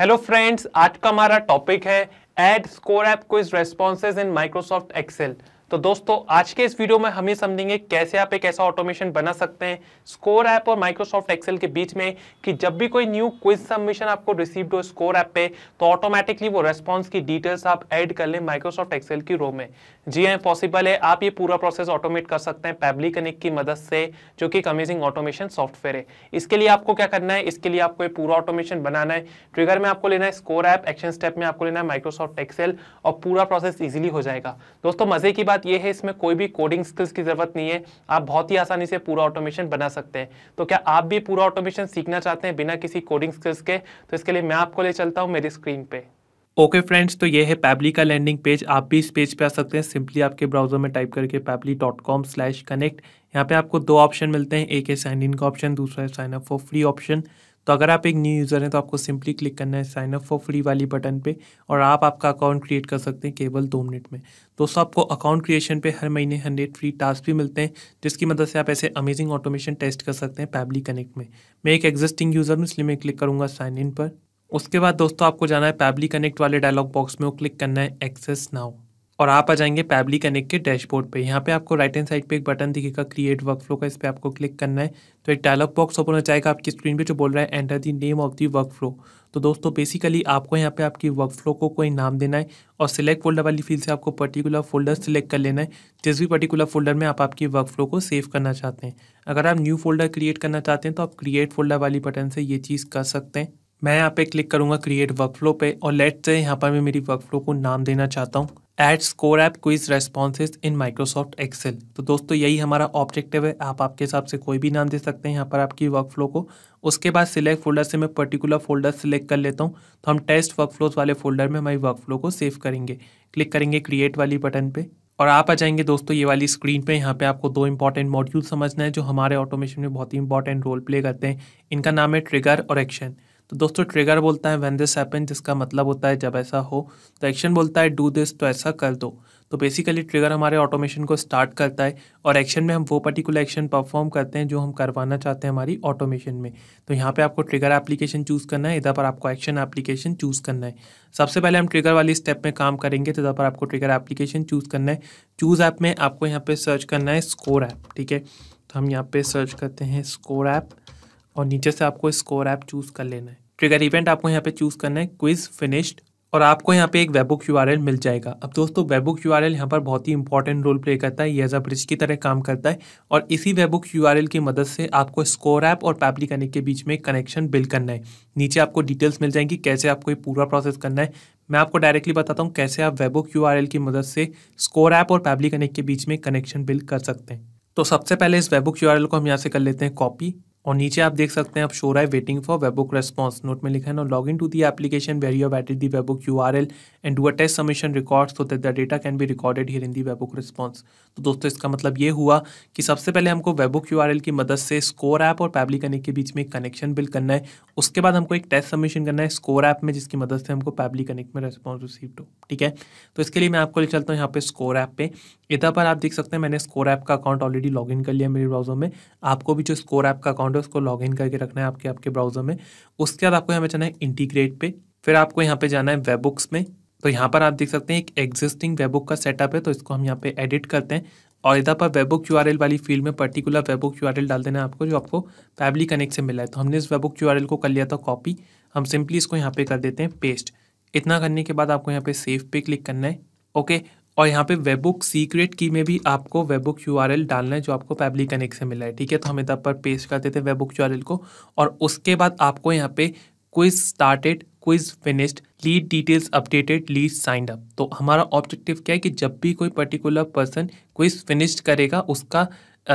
hello friends आज का हमारा टॉपिक है add score app quiz responses in Microsoft Excel तो दोस्तों आज के इस वीडियो में हम ये समझेंगे कैसे आप एक ऐसा ऑटोमेशन बना सकते हैं स्कोर ऐप और माइक्रोसॉफ्ट एक्सेल के बीच में कि जब भी कोई न्यू क्विज सबमिशन आपको रिसीव्ड हो स्कोर ऐप पे तो ऑटोमेटिकली वो रेस्पॉन्स की डिटेल्स आप ऐड कर लें माइक्रोसॉफ्ट एक्सेल की रो में जी हाँ पॉसिबल है आप ये पूरा प्रोसेस ऑटोमेट कर सकते हैं पैबली कनेक्ट की मदद से जो कि एक अमेजिंग ऑटोमेशन सॉफ्टवेयर है इसके लिए आपको क्या करना है इसके लिए आपको ये पूरा ऑटोमेशन बनाना है ट्रिगर तो में आपको लेना है स्कोर ऐप एक्शन स्टेप में आपको लेना है माइक्रोसॉफ्ट एक्सेल और पूरा प्रोसेस ईजिली हो जाएगा दोस्तों मजे की बात यह है इसमें कोई भी कोडिंग स्किल्स की ज़रूरत नहीं है आप बहुत ही आसानी से पूरा ऑटोमेशन बना सकते हैं तो क्या आप भी पूरा ऑटोमेशन सीखना चाहते हैं बिना किसी कोडिंग स्किल्स के तो इसके लिए मैं आपको ले चलता हूँ मेरी स्क्रीन पे ओके okay फ्रेंड्स तो ये है पैबली का लैंडिंग पेज आप भी इस पेज पे आ सकते हैं सिंपली आपके ब्राउजर में टाइप करके Pabbly dot com slash connect यहाँ पे आपको दो ऑप्शन मिलते हैं एक है साइन इन का ऑप्शन दूसरा है sign up for free option तो अगर आप एक न्यू यूज़र हैं तो आपको सिंपली क्लिक करना है साइन अप फॉर फ्री वाली बटन पे और आप आपका अकाउंट क्रिएट कर सकते हैं केवल दो मिनट में दोस्तों आपको अकाउंट क्रिएशन पे हर महीने हंड्रेड फ्री टास्क भी मिलते हैं जिसकी मदद से आप ऐसे अमेजिंग ऑटोमेशन टेस्ट कर सकते हैं पैबली कनेक्ट में मैं एक एग्जिस्टिंग यूज़र हूँ इसलिए मैं क्लिक करूँगा साइन इन पर उसके बाद दोस्तों आपको जाना है पैबली कनेक्ट वाले डायलॉग बॉक्स में वो क्लिक करना है एक्सेस नाउ और आप आ जाएंगे पैबली कनेक्ट के डैशबोर्ड पे यहाँ पे आपको राइट हैंड साइड पे एक बटन दिखेगा क्रिएट वर्कफ्लो का इस पर आपको क्लिक करना है तो एक डायलॉग बॉक्स ओपन हो जाएगा आपकी स्क्रीन पे जो बोल रहा है enter the name of the workflow तो दोस्तों बेसिकली आपको यहाँ पे आपकी वर्कफ्लो को कोई नाम देना है और सिलेक्ट फोल्डर वाली फील्ड से आपको पर्टिकुलर फोल्डर सिलेक्ट कर लेना है जिस भी पर्टिकुलर फोल्डर में आप आपकी वर्कफ्लो को सेव करना चाहते हैं अगर आप न्यू फोल्डर क्रिएट करना चाहते हैं तो आप क्रिएट फोल्डर वाली बटन से ये चीज़ कर सकते हैं मैं यहाँ पे क्लिक करूँगा क्रिएट वर्कफ्लो पे और लेट से यहाँ पर मैं मेरी वर्कफ्लो को नाम देना चाहता हूँ add score app quiz responses in Microsoft Excel तो दोस्तों यही हमारा ऑब्जेक्टिव है आप आपके हिसाब से कोई भी नाम दे सकते हैं यहाँ पर आपकी वर्क फ्लो को उसके बाद सिलेक्ट फोल्डर से मैं पर्टिकुलर फोल्डर सिलेक्ट कर लेता हूँ तो हम टेस्ट वर्क फ्लोज वाले फोल्डर में हमारी वर्क फ्लो को सेव करेंगे क्लिक करेंगे क्रिएट वाली बटन पर और आप आ जाएंगे दोस्तों ये वाली स्क्रीन पे यहाँ पे आपको दो इंपॉर्टेंट मॉड्यूल समझना है जो हमारे ऑटोमेशन में बहुत ही इंपॉर्टेंट रोल प्ले करते हैं इनका नाम है ट्रिगर और एक्शन तो दोस्तों ट्रिगर बोलता है वेन दिस हैपन जिसका मतलब होता है जब ऐसा हो तो एक्शन बोलता है डू दिस तो ऐसा कर दो तो बेसिकली ट्रिगर हमारे ऑटोमेशन को स्टार्ट करता है और एक्शन में हम वो पर्टिकुलर एक्शन परफॉर्म करते हैं जो हम करवाना चाहते हैं हमारी ऑटोमेशन में तो यहाँ पे आपको ट्रिगर एप्लीकेशन चूज़ करना है इधर पर आपको एक्शन एप्लीकेशन चूज़ करना है सबसे पहले हम ट्रिगर वाली स्टेप में काम करेंगे तो इधर पर आपको ट्रिगर एप्लीकेशन चूज़ करना है चूज़ ऐप में आपको यहाँ पर सर्च करना है स्कोर ऐप ठीक है तो हम यहाँ पर सर्च करते हैं स्कोर ऐप और नीचे से आपको स्कोर ऐप चूज़ कर लेना है ट्रिगर इवेंट आपको यहाँ पे चूज़ करना है क्विज फिनिश्ड और आपको यहाँ पे एक वेबुक यू मिल जाएगा अब दोस्तों वेबुक यू आर यहाँ पर बहुत ही इंपॉर्टेंट रोल प्ले करता है ये एज अ ब्रिज की तरह काम करता है और इसी वेबुक यू की मदद से आपको स्कोर ऐप और पैपली कनेक्ट के बीच में कनेक्शन बिल्ड करना है नीचे आपको डिटेल्स मिल जाएंगी कैसे आपको ये पूरा प्रोसेस करना है मैं आपको डायरेक्टली बताता हूँ कैसे आप वेबुक यू की मदद से स्कोर ऐप और पैपली कनेक्ट के बीच में कनेक्शन बिल्ड कर सकते हैं तो सबसे पहले इस वेबुक यू को हम यहाँ से कर लेते हैं कॉपी और नीचे आप देख सकते हैं अब शो रहा है waiting for webhook response note में लिखा है ना log in to the application where you added the webhook U R L and do a test submission record so that the data can be recorded here in the webhook response तो दोस्तों इसका मतलब ये हुआ कि सबसे पहले हमको वेबुक यू आर एल की मदद से स्कोर ऐप और पैबली कनेक्ट के बीच में कनेक्शन बिल करना है उसके बाद हमको एक टेस्ट सबमिशन करना है स्कोर ऐप में जिसकी मदद से हमको पैबली कनेक्ट में रेस्पॉन्स रिसीव हो ठीक है तो इसके लिए मैं आपको ले चलता हूँ यहाँ पे स्कोर ऐप पे इधर पर आप देख सकते हैं मैंने स्कोर ऐप का अकाउंट ऑलरेडी लॉग इन कर लिया मेरे ब्राउजर में आपको भी जो स्कोर ऐप का अकाउंट अकाउंट है उसको लॉग इन करके रखना है आपके आपके ब्राउजर में उसके बाद आपको यहाँ पे जाना है इंटीग्रेट पे फिर आपको यहाँ पे जाना है वेब बुक्स में तो यहाँ पर आप देख सकते हैं एक एग्जिस्टिंग वेब बुक का सेटअप है तो इसको हम यहाँ पे एडिट करते हैं और इधर पर वेब वेबुक यू वाली फील्ड में पर्टिकुलर वेब वेबुक यू डाल देना है आपको जो आपको फैबली कनेक्ट से मिला है तो हमने इस वेब वेबुक यू को कर लिया था कॉपी हम सिंपली इसको यहाँ पे कर देते हैं पेस्ट इतना करने के बाद आपको यहाँ पे सेव पे क्लिक करना है ओके और यहाँ पे बुक सीक्रेट की में भी आपको बुक यू आर डालना है जो आपको पैबली कनेक्ट से मिला है ठीक है तो हम इधर पर पेस्ट कर देते हैं वेबुक यू को और उसके बाद आपको यहाँ पे quiz started quiz finished lead details updated lead signed up तो हमारा ऑब्जेक्टिव क्या है कि जब भी कोई पर्टिकुलर पर्सन क्विज फिनिश्ड करेगा उसका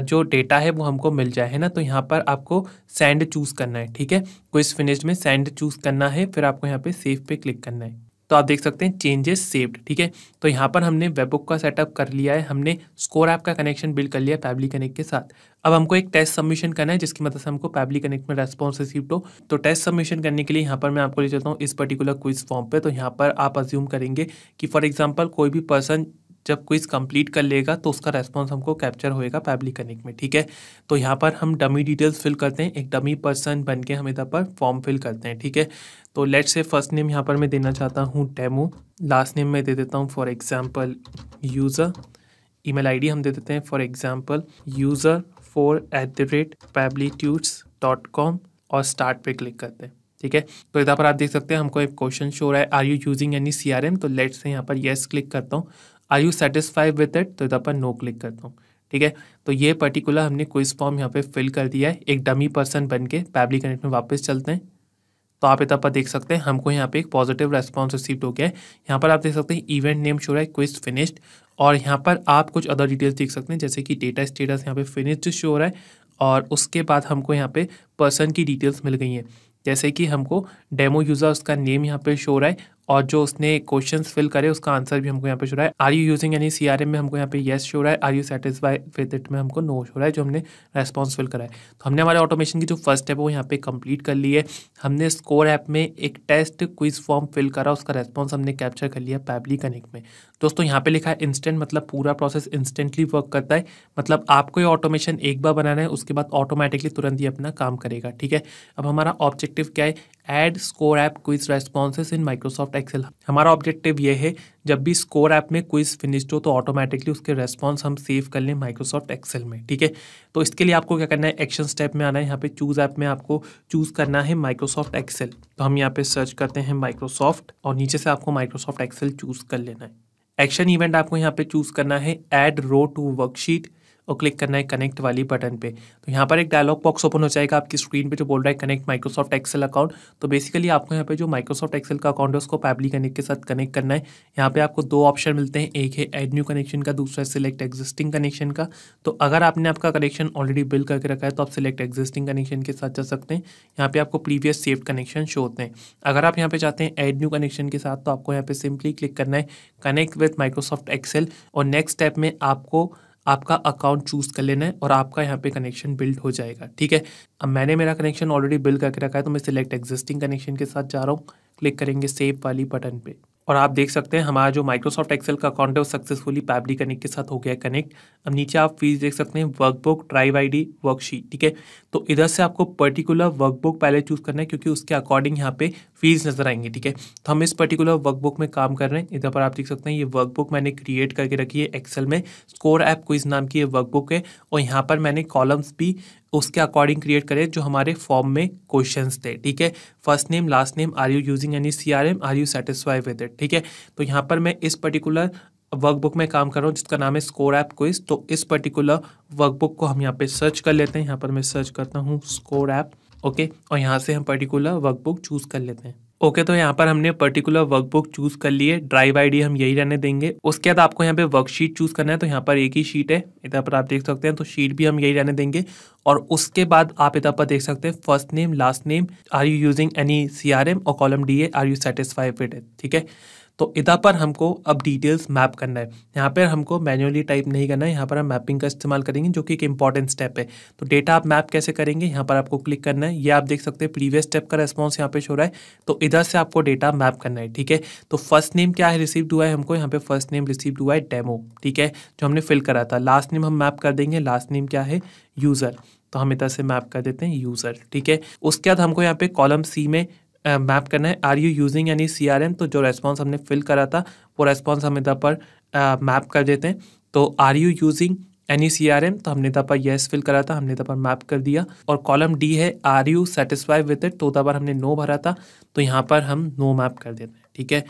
जो डेटा है वो हमको मिल जाए है ना तो यहाँ पर आपको सेंड चूज़ करना है ठीक है क्विज फिनिश्ड में सेंड चूज़ करना है फिर आपको यहाँ पे सेव पे क्लिक करना है तो आप देख सकते हैं चेंजेस सेव्ड ठीक है तो यहाँ पर हमने वेबबुक का सेटअप कर लिया है हमने स्कोर ऐप का कनेक्शन बिल्ड कर लिया पैबली कनेक्ट के साथ अब हमको एक टेस्ट सबमिशन करना है जिसकी मदद से हमको पैबली कनेक्ट में रेस्पॉन्स रिसीव हो तो टेस्ट तो सबमिशन करने के लिए यहाँ पर मैं आपको ले चलता हूँ इस पर्टिकुलर क्विज फॉर्म पर तो यहाँ पर आप अज्यूम करेंगे कि फॉर एग्जाम्पल कोई भी पर्सन जब क्विज कंप्लीट कर लेगा तो उसका रेस्पॉन्स हमको कैप्चर होएगा पैबली कनेक्ट में ठीक है तो यहाँ पर हम डमी डिटेल्स फिल करते हैं एक डमी पर्सन बन के हम इधर पर फॉर्म फिल करते हैं ठीक है तो लेट से फर्स्ट नेम यहाँ पर मैं देना चाहता हूँ डेमो लास्ट नेम मैं दे देता हूँ for example user email हम दे देते हैं for example user four at the rate पैबलीट्यूड्स डॉट कॉम और स्टार्ट पे क्लिक करते हैं ठीक है तो इधर पर आप देख सकते हैं हमको एक क्वेश्चन शो रहा है are you using any C R M तो लेट्स से यहाँ पर येस क्लिक करता हूँ are you satisfied with it तो इधर पर नो क्लिक करता हूँ ठीक है तो ये पर्टिकुलर हमने क्विज फॉर्म यहाँ पे फिल कर दिया है एक डमी पर्सन बन के पैबली कनेक्ट में वापस चलते हैं तो आप इधर पर देख सकते हैं हमको यहाँ पे एक पॉजिटिव रेस्पॉन्स रिसीव हो गया है यहाँ पर आप देख सकते हैं इवेंट नेम शो रहा है क्विज फिनिश्ड और यहाँ पर आप कुछ अदर डिटेल्स देख सकते हैं जैसे कि डेटा स्टेटस यहाँ पे फिनिश्ड शो हो रहा है और उसके बाद हमको यहाँ पे पर्सन की डिटेल्स मिल गई हैं जैसे कि हमको डेमो यूज़र उसका नेम यहाँ पे शो रहा है और जो उसने क्वेश्चन फिल करे उसका आंसर भी हमको यहाँ पे शो रहा है आर यू यूजिंग यानी सी में हमको यहाँ पे येस शो रहा है are you satisfy with it में हमको नो no शो रहा है जो हमने रेस्पॉन्स फिल करा है तो हमने हमारे ऑटोमेशन की जो फर्स्ट स्टेप है वो यहाँ पे कंप्लीट कर ली है हमने स्कोर ऐप में एक टेस्ट क्विज फॉर्म फिल करा उसका रेस्पॉन्स हमने कैप्चर कर लिया पैबली कनेक्ट में दोस्तों यहाँ पे लिखा है इंस्टेंट मतलब पूरा प्रोसेस इंस्टेंटली वर्क करता है मतलब आपको ये ऑटोमेशन एक बार बनाना है उसके बाद ऑटोमेटिकली तुरंत ही अपना काम करेगा ठीक है अब हमारा ऑब्जेक्टिव क्या है add score app quiz responses in Microsoft Excel हमारा ऑब्जेक्टिव ये है जब भी स्कोर ऐप में क्विज फिनिश्ड हो तो ऑटोमेटिकली उसके रेस्पॉन्स हम सेव कर लें माइक्रोसॉफ्ट एक्सेल में ठीक है तो इसके लिए आपको क्या करना है एक्शन स्टेप में आना है यहाँ पे चूज़ ऐप में आपको चूज़ करना है माइक्रोसॉफ्ट एक्सेल तो हम यहाँ पे सर्च करते हैं माइक्रोसॉफ्ट और नीचे से आपको माइक्रोसॉफ्ट एक्सेल चूज़ कर लेना है एक्शन इवेंट आपको यहाँ पे चूज़ करना है एड रो टू वर्कशीट और क्लिक करना है कनेक्ट वाली बटन पे तो यहाँ पर एक डायलॉग बॉक्स ओपन हो जाएगा आपकी स्क्रीन पे जो बोल रहा है कनेक्ट माइक्रोसॉफ्ट एक्सेल अकाउंट तो बेसिकली आपको यहाँ पे जो माइक्रोसॉफ्ट एक्सेल का अकाउंट है उसको पैबली कनेक्ट के साथ कनेक्ट करना है यहाँ पे आपको दो ऑप्शन मिलते हैं एक है एड न्यू कनेक्शन का दूसरा है सिलेक्ट एग्जिस्टिंग कनेक्शन का तो अगर आपने आपका कनेक्शन ऑलरेडी बिल करके रखा है तो आप सिलेक्ट एग्जिस्टिंग कनेक्शन के साथ जा सकते हैं यहाँ पे आपको प्रीवियस सेव कनेक्शन शो होते हैं अगर आप यहाँ पे चाहते हैं एड न्यू कनेक्शन के साथ तो आपको यहाँ पे सिंपली क्लिक करना है कनेक्ट विथ माइक्रोसॉफ्ट एक्सेल और नेक्स्ट स्टेप में आपको आपका अकाउंट चूज़ कर लेना है और आपका यहाँ पे कनेक्शन बिल्ड हो जाएगा ठीक है अब मैंने मेरा कनेक्शन ऑलरेडी बिल्ड करके रखा है तो मैं सिलेक्ट एग्जिस्टिंग कनेक्शन के साथ जा रहा हूँ क्लिक करेंगे सेव वाली बटन पे और आप देख सकते हैं हमारा जो माइक्रोसॉफ्ट एक्सेल का अकाउंट है वो सक्सेसफुली पैबली कनेक्ट के साथ हो गया कनेक्ट अब नीचे आप फीस देख सकते हैं वर्कबुक ड्राइव आईडी वर्कशीट ठीक है तो इधर से आपको पर्टिकुलर वर्कबुक पहले चूज़ करना है क्योंकि उसके अकॉर्डिंग यहाँ पे फीस नजर आएंगे ठीक है तो हम इस पर्टिकुलर वर्कबुक में काम कर रहे हैं इधर पर आप देख सकते हैं ये वर्कबुक मैंने क्रिएट करके रखी है एक्सेल में स्कोर ऐप क्विज नाम की ये वर्कबुक है और यहाँ पर मैंने कॉलम्स भी उसके अकॉर्डिंग क्रिएट करें जो हमारे फॉर्म में क्वेश्चन थे ठीक है first name last name are you using any C R M are you satisfy with it ठीक है तो यहाँ पर मैं इस पर्टिकुलर वर्कबुक में काम कर रहा हूँ जिसका नाम है स्कोर ऐप क्विज तो इस पर्टिकुलर वर्कबुक को हम यहाँ पे सर्च कर लेते हैं यहाँ पर मैं सर्च करता हूँ स्कोर ऐप ओके और यहाँ से हम पर्टिकुलर वर्कबुक चूज़ कर लेते हैं ओके okay, तो यहाँ पर हमने पर्टिकुलर वर्कबुक चूज कर लिए ड्राइव आईडी हम यही रहने देंगे उसके बाद आपको यहाँ पे वर्कशीट चूज करना है तो यहाँ पर एक ही शीट है इधर पर आप देख सकते हैं तो शीट भी हम यही रहने देंगे और उसके बाद आप इधर पर देख सकते हैं first name last name are you using any C और column D are you satisfy with ठीक है तो इधर पर हमको अब डिटेल्स मैप करना है यहाँ पर हमको मैनुअली टाइप नहीं करना है यहाँ पर हम मैपिंग का इस्तेमाल करेंगे जो कि एक इंपॉर्टेंट स्टेप है तो डेटा आप मैप कैसे करेंगे यहाँ पर आपको क्लिक करना है ये आप देख सकते हैं प्रीवियस स्टेप का रेस्पॉन्स यहाँ पे शो रहा है तो इधर से आपको डेटा मैप करना है ठीक है तो फर्स्ट नेम क्या है रिसीव्ड हुआ है हमको यहाँ पे फर्स्ट नेम रिसीव हुआ है डेमो ठीक है जो हमने फिल करा था लास्ट नेम हम मैप कर देंगे लास्ट नेम क्या है यूज़र तो हम इधर से मैप कर देते हैं यूज़र ठीक है उसके बाद हमको यहाँ पे कॉलम सी में मैप करना है are you using any C R M तो जो रेस्पॉन्स हमने फिल करा था वो रेस्पॉन्स हम इधर पर मैप कर देते हैं तो are you using any C R M तो हमने तब पर येस फिल करा था हमने तब पर मैप कर दिया और कॉलम डी है are you satisfy with it तो तब पर हमने नो भरा था तो यहाँ पर हम नो मैप कर देते हैं ठीक है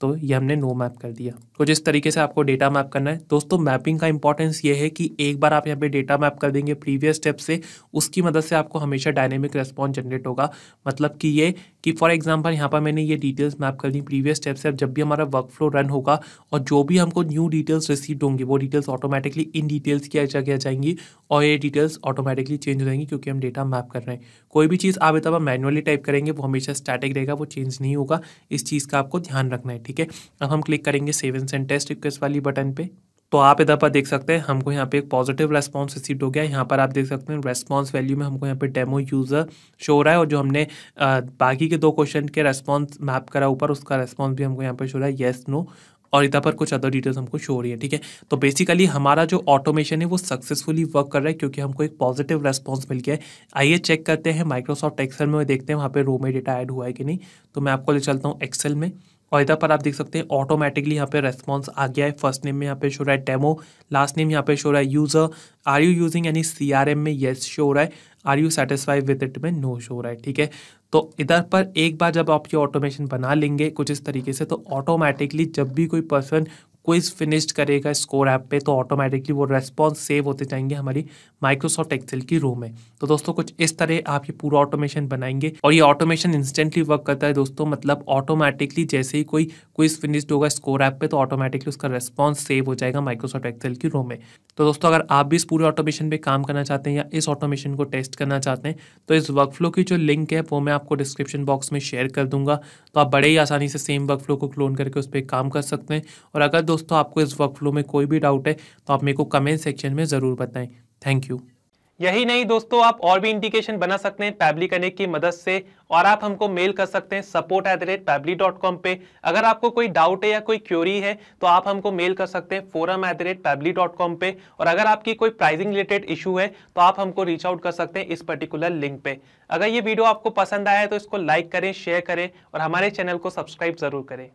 तो ये हमने नो मैप कर दिया तो जिस तरीके से आपको डेटा मैप करना है दोस्तों मैपिंग का इंपॉर्टेंस ये है कि एक बार आप यहाँ पे डेटा मैप कर देंगे प्रीवियस स्टेप से उसकी मदद से आपको हमेशा डायनेमिक रेस्पॉन्स जनरेट होगा मतलब कि ये कि फॉर एग्जांपल यहाँ पर मैंने ये डिटेल्स मैप कर दी प्रीवियस स्टेप से अब जब भी हमारा वर्क फ्लो रन होगा और जो भी हमको न्यू डिटेल्स रिसीव होंगी वो डिटेल्स ऑटोमेटिकली इन डिटेल्स की किया जाएंगी और ये डिटेल्स ऑटोमेटिकली चेंज हो जाएंगी क्योंकि हम डेटा मैप कर रहे हैं कोई भी चीज़ आप इतना मैनुअली टाइप करेंगे वो हमेशा स्टैटिक रहेगा वो चेंज नहीं होगा इस चीज़ का आपको ध्यान रखना है ठीक है अब हम क्लिक करेंगे सेवेंस एंड सेंड टेस्ट रिक्वेस्ट वाली बटन पे तो आप इधर पर देख सकते हैं हमको यहाँ पे एक पॉजिटिव रेस्पॉन्स रिसीव हो गया यहाँ पर आप देख सकते हैं रेस्पॉन्स वैल्यू में हमको यहाँ पे डेमो यूज़र शो हो रहा है और जो हमने बाकी के दो क्वेश्चन के रेस्पॉन्स मैप करा ऊपर उसका रेस्पॉन्स भी हमको यहाँ पे शो रहा है येस नो और इधर पर कुछ अदर डिटेल्स हमको शो हो रही है ठीक है तो बेसिकली हमारा जो ऑटोमेशन है वो सक्सेसफुली वर्क कर रहा है क्योंकि हमको एक पॉजिटिव रेस्पॉन्स मिल गया है आइए चेक करते हैं माइक्रोसॉफ्ट एक्सेल में देखते हैं वहाँ पे रो में डेटा ऐड हुआ है कि नहीं तो मैं आपको ले चलता हूँ एक्सेल में और इधर पर आप देख सकते हैं ऑटोमेटिकली यहाँ पे रेस्पॉन्स आ गया है फर्स्ट नेम में यहाँ पे शो रहा है डेमो लास्ट नेम यहाँ पे शो रहा है user are you using any C R M में येस शो रहा है are you satisfy with it में नो शो रहा है ठीक है तो इधर पर एक बार जब आप ये ऑटोमेशन बना लेंगे कुछ इस तरीके से तो ऑटोमेटिकली जब भी कोई पर्सन क्विज फिनिश्ड करेगा स्कोर ऐप पे तो ऑटोमेटिकली वो रेस्पॉन्स सेव होते जाएंगे हमारी माइक्रोसॉफ्ट एक्सेल की रो में तो दोस्तों कुछ इस तरह आप ये पूरा ऑटोमेशन बनाएंगे और ये ऑटोमेशन इंस्टेंटली वर्क करता है दोस्तों मतलब ऑटोमेटिकली जैसे ही कोई क्विज फिनिश्ड होगा स्कोर ऐप पे तो ऑटोमेटिकली उसका रेस्पॉन्स सेव हो जाएगा माइक्रोसॉफ्ट एक्सेल की रो में तो दोस्तों अगर आप भी इस पूरे ऑटोमेशन पर काम करना चाहते हैं या इस ऑटोमेशन को टेस्ट करना चाहते हैं तो इस वर्कफ्लो की जो लिंक है वो मैं आपको डिस्क्रिप्शन बॉक्स में शेयर कर दूंगा तो आप बड़े ही आसानी से सेम वर्कफ्लो को क्लोन करके उस पर काम कर सकते हैं और अगर दोस्तों दोस्तों आपको इस वर्क फ्लो में कोई भी डाउट है तो आप मेरे को कमेंट सेक्शन में ज़रूर बताएं थैंक यू यही नहीं दोस्तों आप और भी इंडिकेशन बना सकते हैं पैबली कनेक्ट की मदद से और आप हमको मेल कर सकते हैं support at the rate Pabbly dot com पे अगर आपको कोई डाउट है या कोई क्यूरी है तो आप हमको मेल कर सकते हैं forum at the rate Pabbly dot com पे और अगर आपकी कोई प्राइजिंग रिलेटेड इशू है तो आप हमको रीच आउट कर सकते हैं इस पर्टिकुलर लिंक पे अगर ये वीडियो आपको पसंद आया है तो इसको लाइक करें शेयर करें और हमारे चैनल को सब्सक्राइब जरूर करें